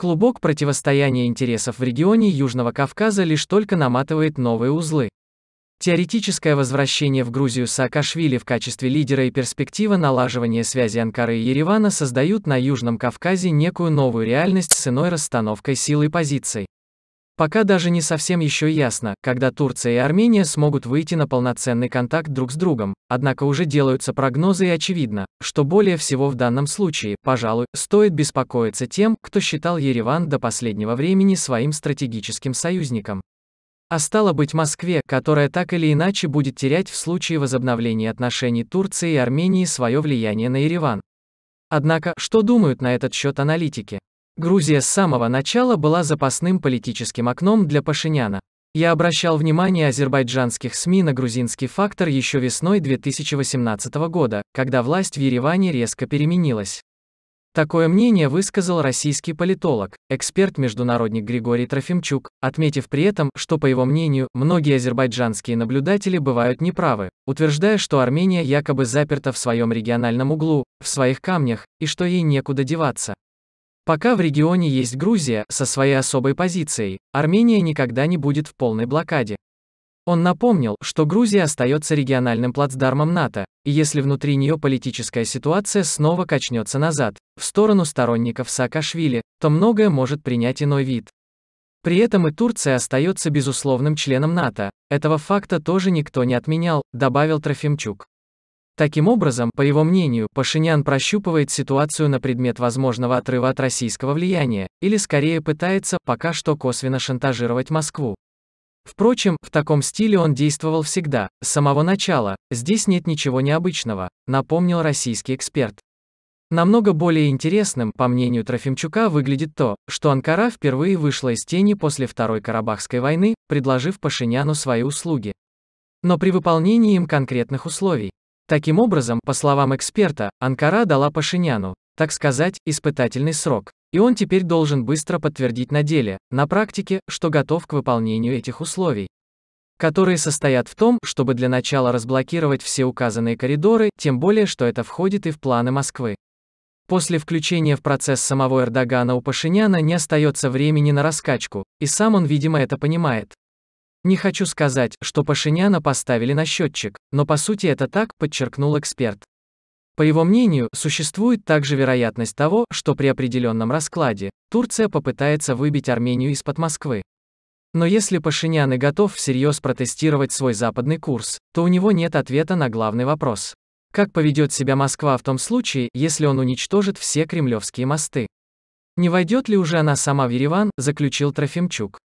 Клубок противостояния интересов в регионе Южного Кавказа лишь только наматывает новые узлы. Теоретическое возвращение в Грузию Саакашвили в качестве лидера и перспектива налаживания связи Анкары и Еревана создают на Южном Кавказе некую новую реальность с иной расстановкой сил и позиций. Пока даже не совсем еще ясно, когда Турция и Армения смогут выйти на полноценный контакт друг с другом, однако уже делаются прогнозы и очевидно, что более всего в данном случае, пожалуй, стоит беспокоиться тем, кто считал Ереван до последнего времени своим стратегическим союзником. А стало быть Москве, которая так или иначе будет терять в случае возобновления отношений Турции и Армении свое влияние на Ереван. Однако, что думают на этот счет аналитики? Грузия с самого начала была запасным политическим окном для Пашиняна. Я обращал внимание азербайджанских СМИ на грузинский фактор еще весной 2018 года, когда власть в Ереване резко переменилась. Такое мнение высказал российский политолог, эксперт-международник Григорий Трофимчук, отметив при этом, что, по его мнению, многие азербайджанские наблюдатели бывают неправы, утверждая, что Армения якобы заперта в своем региональном углу, в своих камнях, и что ей некуда деваться. Пока в регионе есть Грузия, со своей особой позицией, Армения никогда не будет в полной блокаде. Он напомнил, что Грузия остается региональным плацдармом НАТО, и если внутри нее политическая ситуация снова качнется назад, в сторону сторонников Саакашвили, то многое может принять иной вид. При этом и Турция остается безусловным членом НАТО, этого факта тоже никто не отменял, добавил Трофимчук. Таким образом, по его мнению, Пашинян прощупывает ситуацию на предмет возможного отрыва от российского влияния, или скорее пытается, пока что косвенно шантажировать Москву. Впрочем, в таком стиле он действовал всегда, с самого начала, здесь нет ничего необычного, напомнил российский эксперт. Намного более интересным, по мнению Трофимчука, выглядит то, что Анкара впервые вышла из тени после Второй Карабахской войны, предложив Пашиняну свои услуги. Но при выполнении им конкретных условий. Таким образом, по словам эксперта, Анкара дала Пашиняну, так сказать, испытательный срок. И он теперь должен быстро подтвердить на деле, на практике, что готов к выполнению этих условий которые состоят в том, чтобы для начала разблокировать все указанные коридоры, тем более, что это входит и в планы Москвы. После включения в процесс самого Эрдогана у Пашиняна не остается времени на раскачку, и сам он, видимо, это понимает. Не хочу сказать, что Пашиняна поставили на счетчик, но по сути это так, подчеркнул эксперт. По его мнению, существует также вероятность того, что при определенном раскладе Турция попытается выбить Армению из-под Москвы. Но если Пашинян и готов всерьез протестировать свой западный курс, то у него нет ответа на главный вопрос. Как поведет себя Москва в том случае, если он уничтожит все кремлевские мосты? Не войдет ли уже она сама в Ереван, заключил Трофимчук.